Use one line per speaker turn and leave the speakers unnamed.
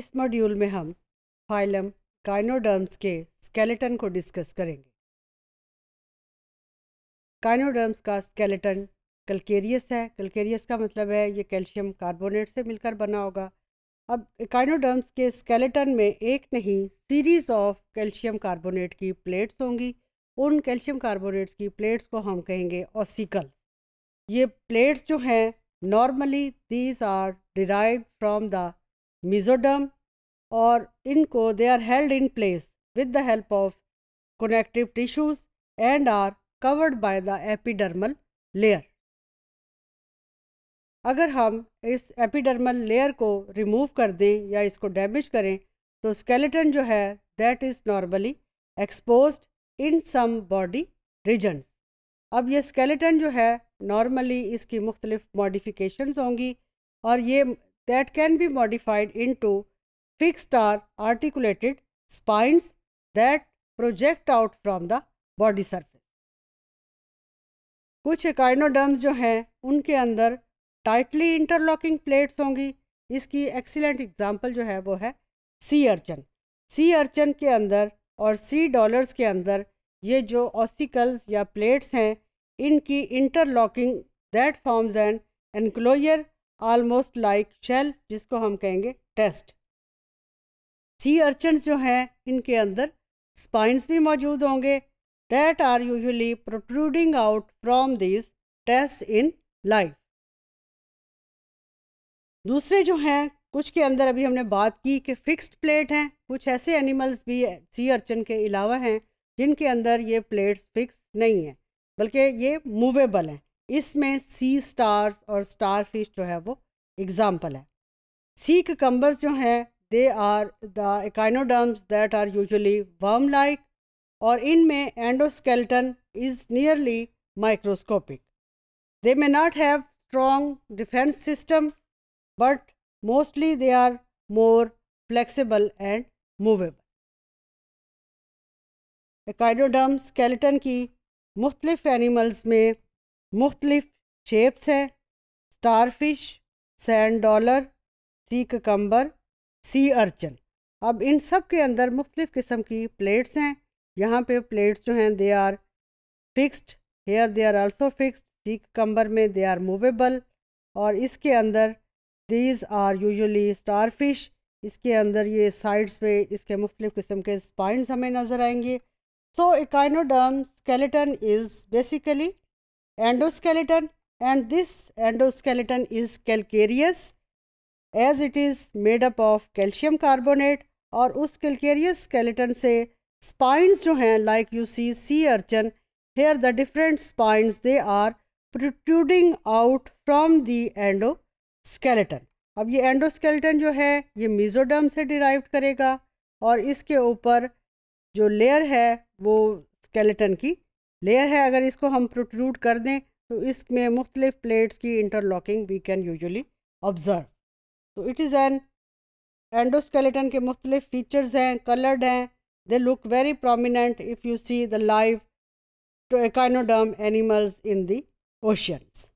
इस मॉड्यूल में हम फाइलम काइनोडर्म्स के स्केलेटन को डिस्कस करेंगे काइनोडर्म्स का स्केलेटन कलकेरियस है कलकेरियस का मतलब है ये कैल्शियम कार्बोनेट से मिलकर बना होगा अब काइनोडर्म्स के स्केलेटन में एक नहीं सीरीज ऑफ कैल्शियम कार्बोनेट की प्लेट्स होंगी उन कैल्शियम कार्बोनेट्स की प्लेट्स को हम कहेंगे ऑसिकल्स ये प्लेट्स जो हैं normally these are derive from the mesoderm और इनको they are held in place with the help of connective tissues and are covered by the epidermal layer अगर हम इस एपिडर्मल लेयर को रिमूव कर दें या इसको डैमेज करें तो स्केलेटन जो है that is normally expose in some body regions अब ये स्केलेटन जो है नॉर्मली इसकी मुख्तलिफ मॉडिफिकेशंस होंगी और ये that can be modified into fixed or articulated spines that project out from the body surface. कुछ एकाइनोडर्म्स जो हैं उनके अंदर टाइटली इंटरलॉकिंग प्लेट्स होंगी इसकी एक्सीलेंट एग्जांपल जो है वो है सी अर्चन सी अर्चन के अंदर और सी डॉलर्स के अंदर ये जो ऑस्टिकल्स या प्लेट्स हैं इनकी interlocking that forms and enclosure almost like shell जिसको हम कहेंगे टेस्ट सी अर्चन जो हैं इनके अंदर स्पाइंस भी मौजूद होंगे that are usually protruding out from this test in life दूसरे जो हैं कुछ के अंदर अभी हमने बात की कि फिक्स्ड प्लेट हैं कुछ ऐसे एनिमल्स भी सी अर्चन के अलावा हैं जिनके अंदर ये प्लेट्स फिक्स नहीं हैं बल्कि ये मूवेबल हैं इसमें सी स्टार्स और स्टार फिश जो है वो एग्ज़ाम्पल है सी ककम्बर्स जो हैं they are the echinoderms that are usually worm like और इनमें endoskeleton is nearly microscopic they may not have strong defence system but mostly they are more flexible and movable एकाइडोडम skeleton की मुख्तलिफ animals में मुख्तलिफ shapes हैं starfish sand dollar sea cucumber sea urchin अब इन सब के अंदर मुख्तलिफ़ किस्म की प्लेट्स हैं यहाँ पे प्लेट्स जो हैं they are fixed here they are also fix sea cucumber में दे आर मूवेबल और इसके अंदर these are usually starfish इसके अंदर ये साइड्स पे इसके मुख्तलिफ़ किस्म के स्पाइंस हमें नज़र आएंगे so echinoderm skeleton is basically endoskeleton and this endoskeleton is calcareous as it is made up of calcium carbonate और उस calcareous skeleton से spines जो हैं like you see sea urchin here the different spines they are protruding out from the endoskeleton अब ये endoskeleton जो है ये mesoderm से derived करेगा और इसके ऊपर जो layer है वो skeleton की लेयर है अगर इसको हम प्रोट्रूड कर दें तो इसमें मुख्तलिफ़ प्लेट्स की interlocking we can usually observe तो इट इज़ एन एंडोस्केलेटन के मुख्तलिफ फीचर्स हैं कलर्ड हैं they look very prominent if you see the live to echinoderm animals in the oceans.